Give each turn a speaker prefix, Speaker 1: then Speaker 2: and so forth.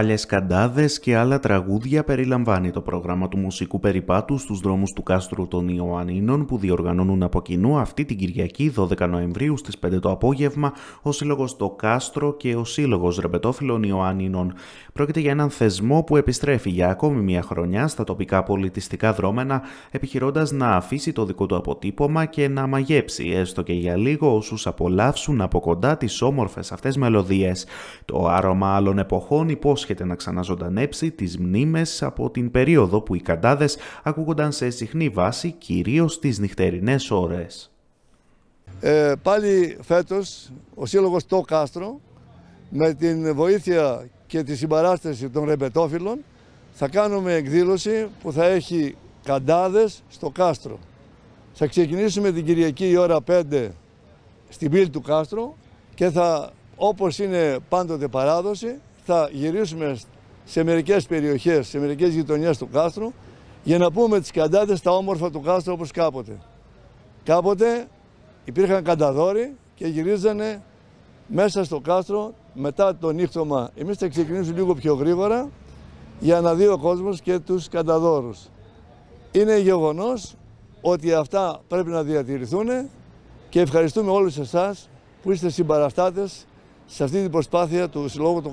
Speaker 1: Παλιέ καντάδε και άλλα τραγούδια περιλαμβάνει το πρόγραμμα του μουσικού περιπάτου στους δρόμους του κάστρου των Ιωαννίνων που διοργανώνουν από κοινού αυτή την Κυριακή 12 Νοεμβρίου στις 5 το απόγευμα ο σύλλογος Το Κάστρο και ο σύλλογος Ρεμπετόφιλων Ιωαννίνων. Πρόκειται για έναν θεσμό που επιστρέφει για ακόμη μια χρονιά στα τοπικά πολιτιστικά δρόμενα επιχειρώντας να αφήσει το δικό του αποτύπωμα και να μαγέψει έστω και για λίγο όσους απολαύσουν από κοντά τις όμορφες αυτές μελωδίες. Το άρωμα άλλων εποχών υπό υπόσχεται να ξαναζωντανέψει τις μνήμες από την περίοδο που οι καντάδες ακούγονταν σε συχνή βάση κυρίως τις νυχτερινές ώρες. Ε,
Speaker 2: πάλι φέτος ο Σύλλογος Το Κάστρο με την βοήθεια και τη συμπαράσταση των ρεμπετόφιλων θα κάνουμε εκδήλωση που θα έχει καντάδες στο κάστρο. Θα ξεκινήσουμε την Κυριακή η ώρα 5 στην πύλη του κάστρο και θα όπως είναι πάντοτε παράδοση θα γυρίσουμε σε μερικές περιοχές, σε μερικές γειτονιές του κάστρου για να πούμε τις καντάτες τα όμορφα του κάστρου όπως κάποτε. Κάποτε υπήρχαν κανταδόροι και γυρίζανε μέσα στο κάστρο μετά το νύχτωμα. Εμείς θα ξεκινήσουμε λίγο πιο γρήγορα για να δει ο κόσμος και τους κανταδόρους. Είναι γεγονός ότι αυτά πρέπει να διατηρηθούν και ευχαριστούμε όλους εσάς που είστε συμπαραστάτες σε αυτή την προσπάθεια του Συλλόγου των